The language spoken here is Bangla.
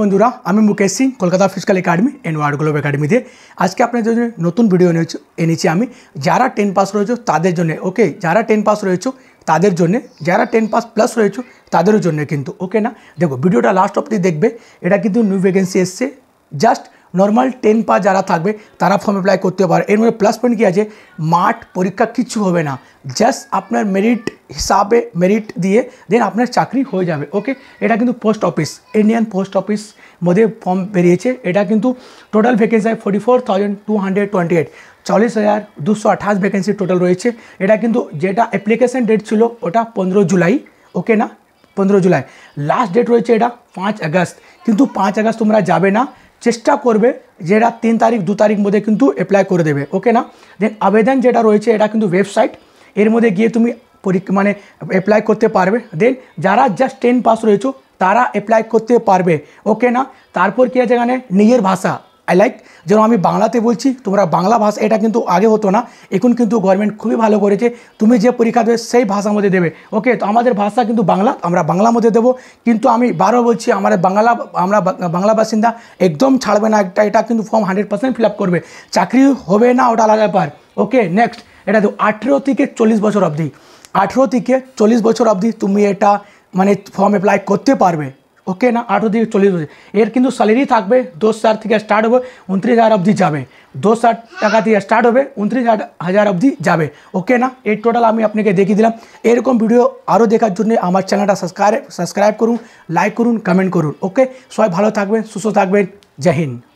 বন্ধুরা আমি Mukesh Singh Kolkata physical academy and world globe একাডেমিতে আজকে আপনার জন্য নতুন ভিডিও এনেছি আমি যারা টেন পাস রয়েছে তাদের জন্য ওকে যারা টেন পাস রয়েছে তাদের জন্য যারা টেন পাস প্লাস রয়েছে তাদের জন্য কিন্তু ওকে না দেখো ভিডিওটা লাস্ট অবধি দেখবে এটা কিন্তু নিউ ভ্যাকেন্সি এসছে জাস্ট নর্মাল টেন পা যারা থাকবে তারা ফর্ম অ্যাপ্লাই করতে পারে এর মধ্যে প্লাস পয়েন্ট কী আছে মাঠ পরীক্ষা কিচ্ছু হবে না জাস্ট আপনার মেরিট হিসাবে মেরিট দিয়ে দেন আপনার চাকরি হয়ে যাবে ওকে এটা কিন্তু post office Indian post office মধ্যে ফর্ম বেরিয়েছে এটা কিন্তু টোটাল ভ্যাকেন্সি হয় forty four thousand two hundred twenty eight চল্লিশ হাজার দুশো আঠাশ ভ্যাকেন্সি টোটাল রয়েছে এটা কিন্তু যেটা অ্যাপ্লিকেশান ডেট ছিল ওটা পনেরো জুলাই ওকে না পনেরো জুলাই লাস্ট ডেট রয়েছে এটা পাঁচ আগস্ট কিন্তু পাঁচ আগস্ট তোমরা যাবে না চেষ্টা করবে যেটা তিন তারিখ দু তারিখ মধ্যে কিন্তু অ্যাপ্লাই করে দেবে ওকে না দেন আবেদন যেটা রয়েছে এটা কিন্তু ওয়েবসাইট এর মধ্যে গিয়ে তুমি পরীক্ষা মানে অ্যাপ্লাই করতে পারবে দেন যারা জাস্ট টেন পাস রয়েছে তারা অ্যাপ্লাই করতে পারবে ওকে না তারপর কী আছে এখানে নিজের ভাষা আই লাইক যেন আমি বাংলাতে বলছি তোমরা বাংলা ভাষা এটা কিন্তু আগে হতো না এখন কিন্তু গভর্নমেন্ট খুবই ভালো করেছে তুমি যে পরীক্ষা দেবে সেই ভাষার মধ্যে দেবে ওকে তো আমাদের ভাষা কিন্তু বাংলা আমরা বাংলার মধ্যে দেবো কিন্তু আমি বারো বলছি আমাদের বাংলা আমরা বাংলা বাসিন্দা একদম ছাড়বে না একটা এটা কিন্তু form hundred percent fill up করবে চাকরি হবে না ওটা আলাদা ব্যাপার ওকে নেক্সট এটা তো আঠেরো থেকে চল্লিশ বছর অবধি আঠেরো থেকে চল্লিশ বছর অবধি তুমি এটা মানে ফর্ম অ্যাপ্লাই করতে পারবে ওকে না আঠারো থেকে চল্লিশ বছর এর কিন্তু স্যালারি থাকবে দশ হাজার থেকে স্টার্ট হবে উনত্রিশ হাজার অবধি যাবে দশ হাজার টাকা থেকে স্টার্ট হবে উনত্রিশ হাজার অবধি যাবে ওকে না এই টোটাল আমি আপনাকে দেখিয়ে দিলাম এরকম ভিডিও আরও দেখার জন্য আমার চ্যানেলটা সাবস্ক্রাইব সাবস্ক্রাইব করুন লাইক করুন কমেন্ট করুন ওকে সবাই ভালো থাকবেন সুস্থ থাকবেন জয় হিন্দ